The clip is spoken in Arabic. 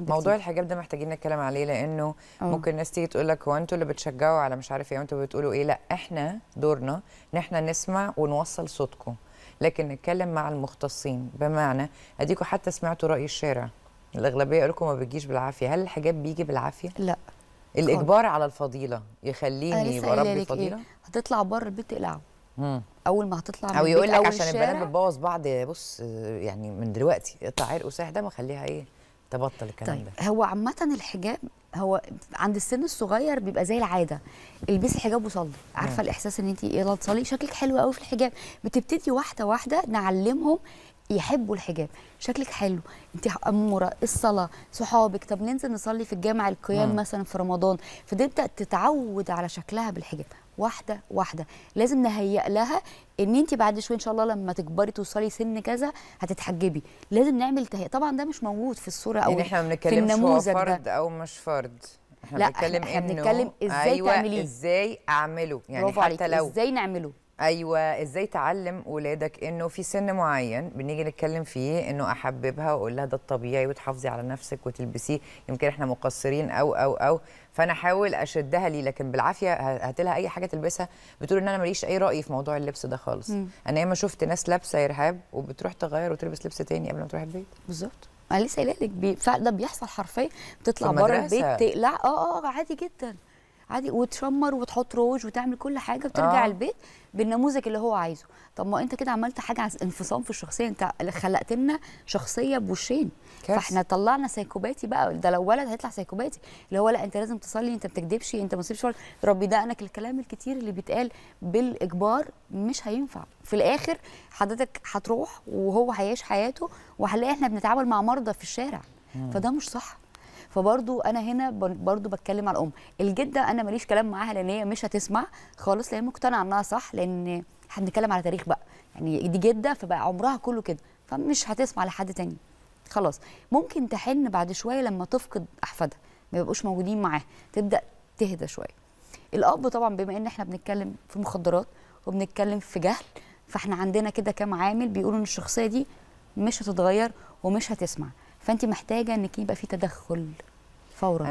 موضوع الحجاب ده محتاجين نتكلم عليه لانه أوه. ممكن الناس تيجي تقول لك هو انتوا اللي بتشجعوا على مش عارف ايه وانتوا بتقولوا ايه لا احنا دورنا ان احنا نسمع ونوصل صوتكم لكن نتكلم مع المختصين بمعنى اديكم حتى سمعتوا راي الشارع الاغلبيه قالوا لكم ما بتجيش بالعافيه هل الحجاب بيجي بالعافيه لا الاجبار على الفضيله يخليني بربي إيه؟ فضيله إيه؟ هتطلع بره البيت اقلعه اول ما هتطلع من او يقول لك عشان البنات بتبوظ بعض بص يعني من دلوقتي قطع عرق وساح ده ما خليها ايه تبطل الكلام طيب ده هو عامه الحجاب هو عند السن الصغير بيبقى زي العاده البسي حجاب وصلي عارفه مم. نعم. الاحساس ان انت يلا تصلي شكلك حلو قوي في الحجاب بتبتدي واحده واحده نعلمهم يحبوا الحجاب شكلك حلو انت اموره الصلاه صحابك طب ننزل نصلي في الجامع القيام مم. نعم. مثلا في رمضان فتبدا تتعود على شكلها بالحجاب واحده واحده لازم نهيئ لها ان انت بعد شويه ان شاء الله لما تكبري توصلي سن كذا هتتحجبي لازم نعمل تهيئه طبعا ده مش موجود في الصوره او يعني احنا ما بنتكلمش هو فرد او مش فرد احنا لا بنتكلم احنا بنتكلم ازاي أيوة تعمليه ازاي اعمله يعني حتى لو ازاي نعمله ايوه ازاي تعلم ولادك انه في سن معين بنيجي نتكلم فيه انه احببها واقول لها ده الطبيعي وتحافظي على نفسك وتلبسيه يمكن احنا مقصرين او او او فانا احاول اشدها لي لكن بالعافيه هات لها اي حاجه تلبسها بتقول ان انا ماليش اي راي في موضوع اللبس ده خالص م. انا ياما شفت ناس لابسه ارهاب وبتروح تغير وتلبس لبس تاني قبل ما تروح البيت بالظبط انا لسه قايله لك ده بيحصل حرفيا بتطلع بره البيت تقلع اه اه, آه، عادي جدا عادي وتشمر وتحط روج وتعمل كل حاجه وترجع آه. البيت بالنموذج اللي هو عايزه طب ما انت كده عملت حاجه عن انفصام في الشخصيه انت خلقت لنا شخصيه بوشين كاس. فاحنا طلعنا سايكوباتي بقى ده لو ولد هيطلع سايكوباتي اللي هو لا انت لازم تصلي انت ما بتكدبش انت ما تسيبش ربي دقنك الكلام الكتير اللي بيتقال بالاجبار مش هينفع في الاخر حضرتك هتروح وهو هيعيش حياته وهنلاقي احنا بنتعامل مع مرضى في الشارع فده مش صح فبرضو انا هنا برضو بتكلم على الام الجده انا ماليش كلام معاها لان هي مش هتسمع خالص لان مقتنعه انها صح لان احنا بنتكلم على تاريخ بقى يعني دي جده فبقى عمرها كله كده فمش هتسمع لحد تاني خلاص ممكن تحن بعد شويه لما تفقد احفادها ما يبقوش موجودين معاها تبدا تهدى شويه الاب طبعا بما ان احنا بنتكلم في مخدرات وبنتكلم في جهل فاحنا عندنا كده كام عامل بيقولوا ان الشخصيه دي مش هتتغير ومش هتسمع فانت محتاجه انك يبقى في تدخل فورا